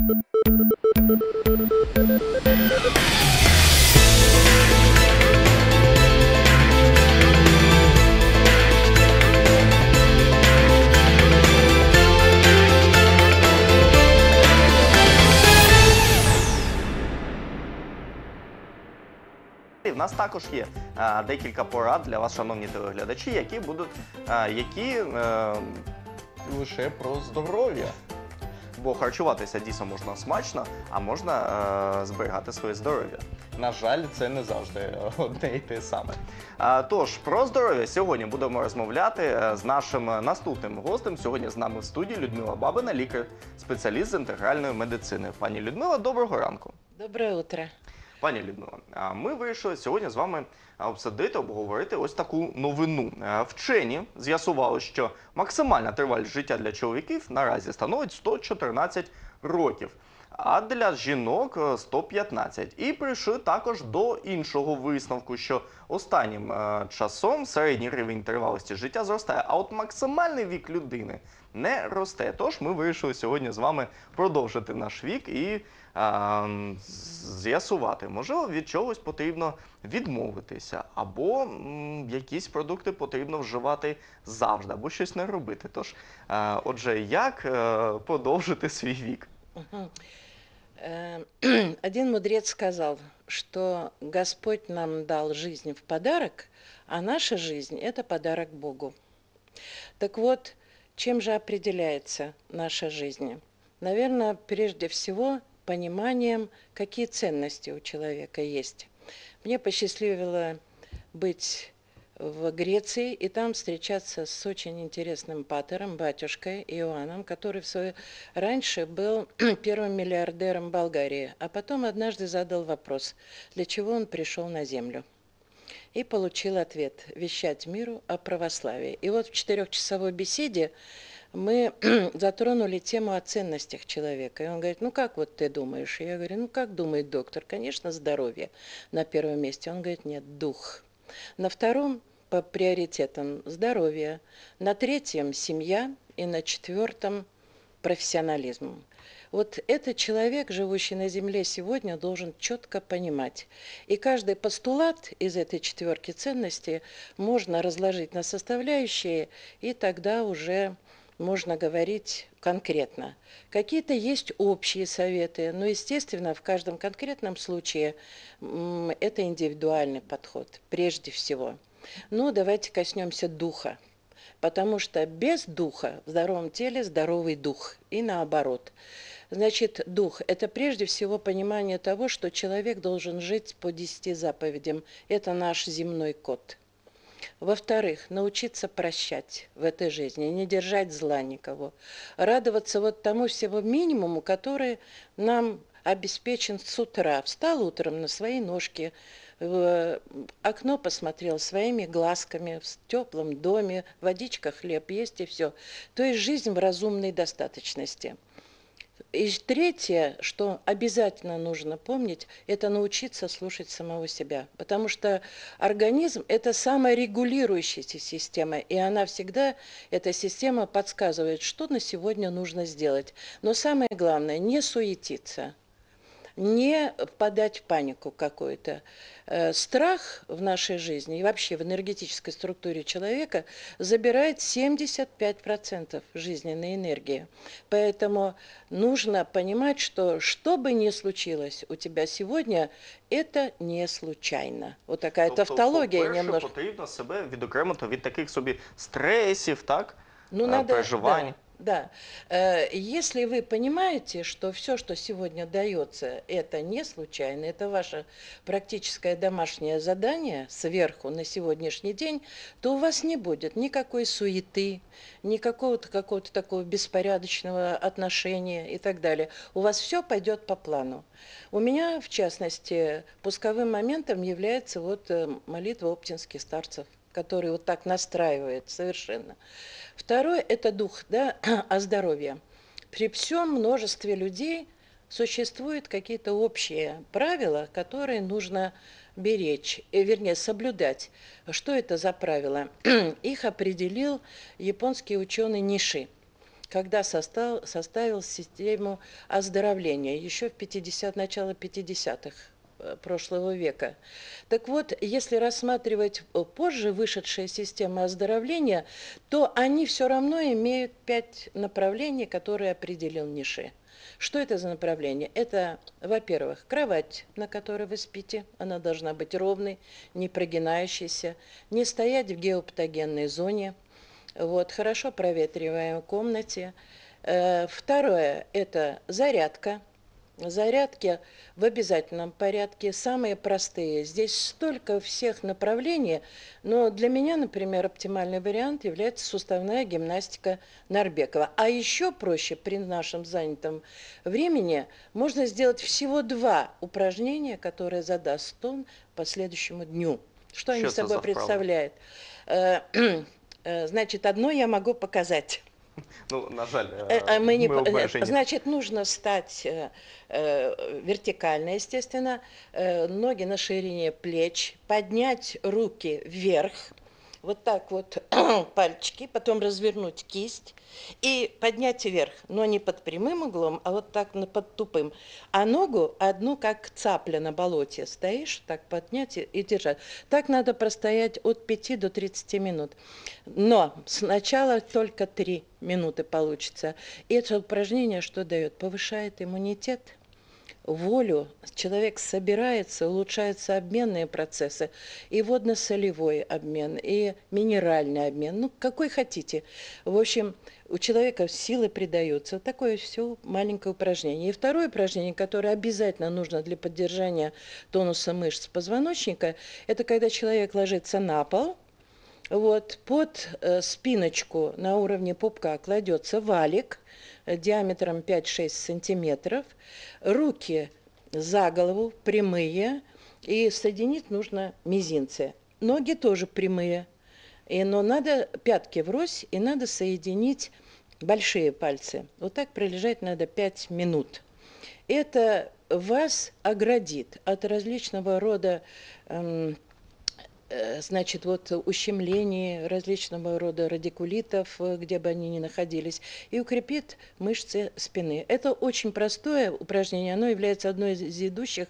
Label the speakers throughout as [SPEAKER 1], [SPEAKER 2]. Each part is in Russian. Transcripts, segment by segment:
[SPEAKER 1] У нас також є а, е, декілька порад для вас, шановні телеглядачі, які будуть а, е, які. А, е, Лише про здоров'я бо харчуватися дійсно можна смачно, а можна е, зберігати своє здоров'я. На жаль, це не завжди одне і те саме. Е, тож про здоров'я сьогодні будемо розмовляти е, з нашим наступним гостем. Сьогодні з нами в студії Людмила Бабина, лікар, спеціаліст з інтегральної медицини. Пані Людмила, доброго ранку.
[SPEAKER 2] Доброе утро.
[SPEAKER 1] Пані Людмила, ми вирішили сьогодні з вами обсадити, обговорити ось таку новину. Е, вчені з'ясували, що максимальна тривалість життя для чоловіків наразі становить 114 років а для жінок 115. Е, і прийшли також до іншого висновку, що останнім е, часом середній рівень тривалості життя зростає, а от максимальний вік людини не росте. Тож ми вирішили сьогодні з вами продовжити наш вік і ем, з'ясувати, можливо, від чогось потрібно відмовитися, або м, якісь продукти потрібно вживати завжди, або щось не робити. Тож, е, отже, як е, подовжити свій вік?
[SPEAKER 2] Эм, один мудрец сказал, что Господь нам дал жизнь в подарок, а наша жизнь – это подарок Богу. Так вот, чем же определяется наша жизнь? Наверное, прежде всего пониманием, какие ценности у человека есть. Мне посчастливило быть в Греции, и там встречаться с очень интересным патером, батюшкой Иоанном, который в свое раньше был первым миллиардером Болгарии, а потом однажды задал вопрос, для чего он пришел на землю. И получил ответ – вещать миру о православии. И вот в четырехчасовой беседе мы затронули тему о ценностях человека. И он говорит, ну как вот ты думаешь? И я говорю, ну как думает доктор? Конечно, здоровье на первом месте. Он говорит, нет, дух. На втором по приоритетам здоровье, на третьем – семья и на четвертом – профессионализм. Вот этот человек, живущий на Земле сегодня, должен четко понимать. И каждый постулат из этой четверки ценностей можно разложить на составляющие, и тогда уже можно говорить конкретно. Какие-то есть общие советы, но, естественно, в каждом конкретном случае это индивидуальный подход прежде всего. Но ну, давайте коснемся духа, потому что без духа в здоровом теле здоровый дух и наоборот. Значит, дух – это прежде всего понимание того, что человек должен жить по десяти заповедям. Это наш земной код. Во-вторых, научиться прощать в этой жизни, не держать зла никого, радоваться вот тому всего минимуму, который нам обеспечен с утра. Встал утром на свои ножки, в окно посмотрел своими глазками, в теплом доме, водичка, хлеб есть и все. То есть жизнь в разумной достаточности. И третье, что обязательно нужно помнить, это научиться слушать самого себя. Потому что организм – это саморегулирующая система, и она всегда, эта система подсказывает, что на сегодня нужно сделать. Но самое главное – не суетиться – не впадать в панику какую-то. Э, страх в нашей жизни и вообще в энергетической структуре человека забирает 75% жизненной энергии. Поэтому нужно понимать, что что бы ни случилось у тебя сегодня, это не случайно. Вот такая тобто, тавтология по немножко.
[SPEAKER 1] потрібно себе відокремити від таких собі стресів, так? Ну, надо, переживань. Да.
[SPEAKER 2] Да. Э, если вы понимаете, что все, что сегодня дается, это не случайно, это ваше практическое домашнее задание сверху на сегодняшний день, то у вас не будет никакой суеты, никакого какого-то такого беспорядочного отношения и так далее. У вас все пойдет по плану. У меня, в частности, пусковым моментом является вот э, молитва оптинских старцев который вот так настраивает совершенно. Второе – это дух да, о здоровье. При всем множестве людей существуют какие-то общие правила, которые нужно беречь, э, вернее, соблюдать. Что это за правила? Их определил японский ученый Ниши когда состав, составил систему оздоровления еще в 50, начало 50-х Э, прошлого века. Так вот, если рассматривать э, позже вышедшие системы оздоровления, то они все равно имеют пять направлений, которые определил Ниши. Что это за направление? Это, во-первых, кровать, на которой вы спите. Она должна быть ровной, не прогинающейся, не стоять в геопатогенной зоне, вот, хорошо проветриваем комнате. Э, второе – это зарядка – зарядки в обязательном порядке, самые простые. Здесь столько всех направлений, но для меня, например, оптимальный вариант является суставная гимнастика Нарбекова. А еще проще при нашем занятом времени можно сделать всего два упражнения, которые задаст тон по следующему дню. Что Счет они собой представляют? Э, э, значит, одно я могу показать.
[SPEAKER 1] Ну, на жаль, э, э, а мы не... Мы э, Значит,
[SPEAKER 2] нужно стать вертикально, естественно, ноги на ширине плеч, поднять руки вверх, вот так вот пальчики, потом развернуть кисть и поднять вверх, но не под прямым углом, а вот так под тупым. А ногу одну как цапля на болоте стоишь, так поднять и держать. Так надо простоять от 5 до 30 минут. Но сначала только 3 минуты получится. И это упражнение что дает? Повышает иммунитет – волю, человек собирается, улучшаются обменные процессы, и водно-солевой обмен, и минеральный обмен, ну, какой хотите. В общем, у человека силы придаются. Такое все маленькое упражнение. И второе упражнение, которое обязательно нужно для поддержания тонуса мышц позвоночника, это когда человек ложится на пол – вот под э, спиночку на уровне пупка кладется валик э, диаметром 5-6 сантиметров. Руки за голову прямые, и соединить нужно мизинцы. Ноги тоже прямые, и, но надо пятки врозь, и надо соединить большие пальцы. Вот так пролежать надо 5 минут. Это вас оградит от различного рода эм, Э, значит, вот ущемлений различного рода радикулитов, э, где бы они ни находились, и укрепит мышцы спины. Это очень простое упражнение, оно является одной из идущих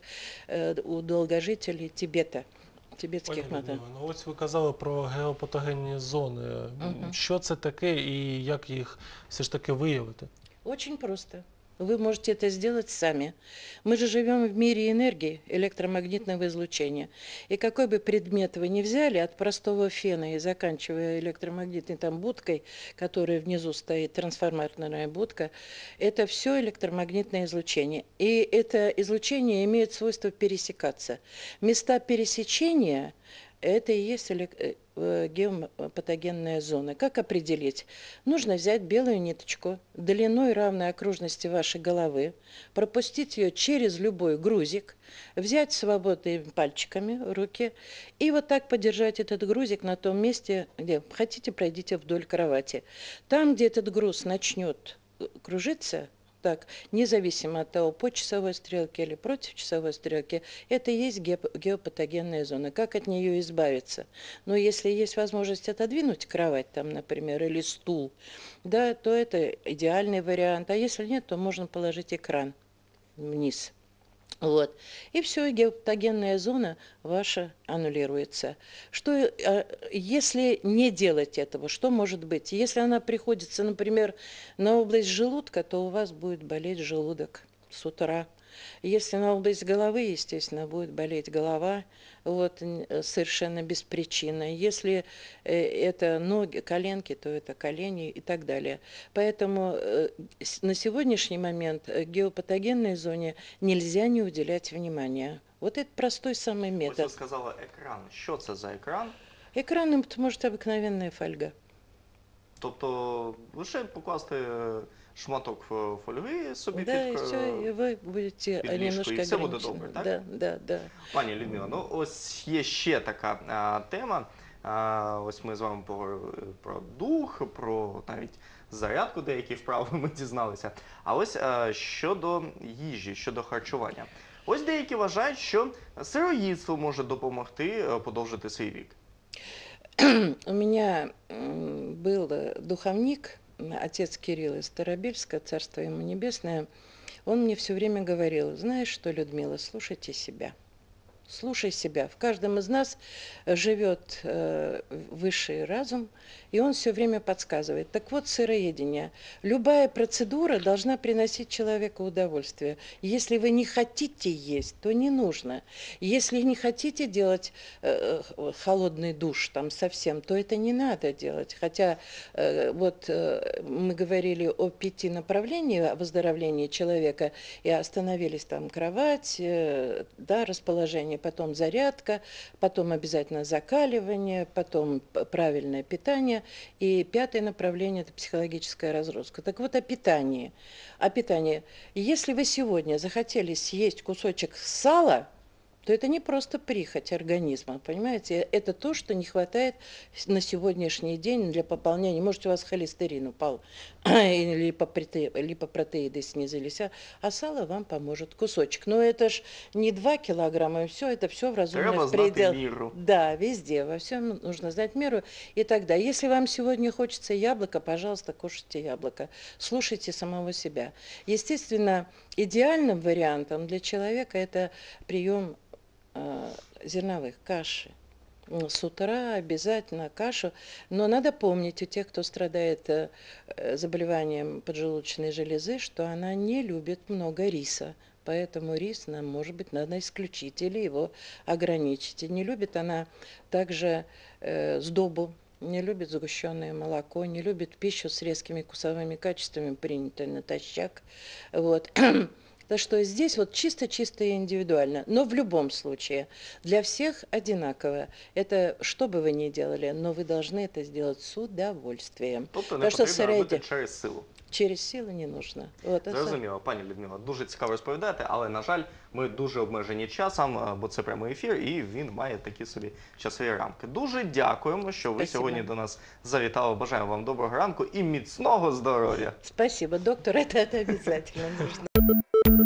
[SPEAKER 2] э, у долгожителей Тибета. Тибетських Пані, ну ось ви казали про геопатогенні зони. Угу. Що це таке і як їх все ж таки виявити? Очень просто. Вы можете это сделать сами. Мы же живем в мире энергии, электромагнитного излучения. И какой бы предмет вы ни взяли, от простого фена и заканчивая электромагнитной там будкой, которая внизу стоит, трансформаторная будка, это все электромагнитное излучение. И это излучение имеет свойство пересекаться. Места пересечения – это и есть э, э, геопатогенная зона. Как определить? Нужно взять белую ниточку длиной равной окружности вашей головы, пропустить ее через любой грузик, взять свободными пальчиками руки и вот так подержать этот грузик на том месте, где хотите, пройдите вдоль кровати. Там, где этот груз начнет э, кружиться – так, независимо от того, по часовой стрелке или против часовой стрелки, это и есть геопатогенная зона. Как от нее избавиться? Но ну, если есть возможность отодвинуть кровать там, например, или стул, да, то это идеальный вариант. А если нет, то можно положить экран вниз. Вот. И все, гептогенная зона ваша аннулируется. Что, а, если не делать этого, что может быть? Если она приходится, например, на область желудка, то у вас будет болеть желудок с утра. Если на область головы, естественно, будет болеть голова, вот, э, совершенно без причины. Если э, это ноги, коленки, то это колени и так далее. Поэтому э, на сегодняшний момент геопатогенной зоне нельзя не уделять внимания. Вот это простой самый метод. Вот я
[SPEAKER 1] сказала экран. Что за экран?
[SPEAKER 2] Экран – это может обыкновенная фольга.
[SPEAKER 1] Тобто лише покласти е, шматок е, фольги собі да, під, і е, і
[SPEAKER 2] ви будете під і все буде добре, так? Да, да, да.
[SPEAKER 1] Пані Людмила, ну ось є ще така а, тема. А, ось ми з вами поговорили про дух, про навіть зарядку деякі вправи ми дізналися. А ось а, щодо їжі, щодо харчування. Ось деякі вважають, що сироїдство може допомогти подовжити свій вік.
[SPEAKER 2] у меня был э, духовник, отец Кирилл из Старобельска, царство ему небесное. Он мне все время говорил, знаешь что, Людмила, слушайте себя. Слушай себя. В каждом из нас э, живет э, высший разум, и он все время подсказывает. Так вот, сыроедение. Любая процедура должна приносить человеку удовольствие. Если вы не хотите есть, то не нужно. Если не хотите делать э, э холодный душ там совсем, то это не надо делать. Хотя э, вот э, мы говорили о пяти направлениях о выздоровлении человека и остановились там кровать, э, да, расположение потом зарядка, потом обязательно закаливание, потом правильное питание. И пятое направление – это психологическая разрушка. Так вот о питании. О питании. Если вы сегодня захотели съесть кусочек сала – то это не просто прихоть организма, понимаете? Это то, что не хватает на сегодняшний день для пополнения. Может, у вас холестерин упал, либо протеиды снизились, а, а сало вам поможет кусочек. Но это ж не 2 килограмма, и все это все в разумных пределах. меру. Да, везде, во всем нужно знать меру. И тогда, если вам сегодня хочется яблоко, пожалуйста, кушайте яблоко. Слушайте самого себя. Естественно, идеальным вариантом для человека это прием Э, зерновых, каши. С утра обязательно кашу. Но надо помнить у тех, кто страдает э, э, заболеванием поджелудочной железы, что она не любит много риса. Поэтому рис нам, может быть, надо исключить или его ограничить. И не любит она также э, сдобу, не любит сгущенное молоко, не любит пищу с резкими вкусовыми качествами, принятой натощак. Вот. Так что здесь вот чисто-чисто и индивидуально. Но в любом случае для всех одинаково. Это что бы вы ни делали, но вы должны это сделать с удовольствием. Тобто не так потрібно робити
[SPEAKER 1] через силу. через силу не нужно.
[SPEAKER 2] Вот это Зрозуміло,
[SPEAKER 1] пані Людмила, дуже цікаво розповідати, але на жаль, ми дуже обмежені часом, бо це прямий ефір, і він має такі собі часові рамки. Дуже дякуємо, що ви Спасибо. сьогодні до нас завітали. Бажаємо вам доброго ранку і міцного здоров'я.
[SPEAKER 2] Спасибо, доктор, это, это обязательно нужно.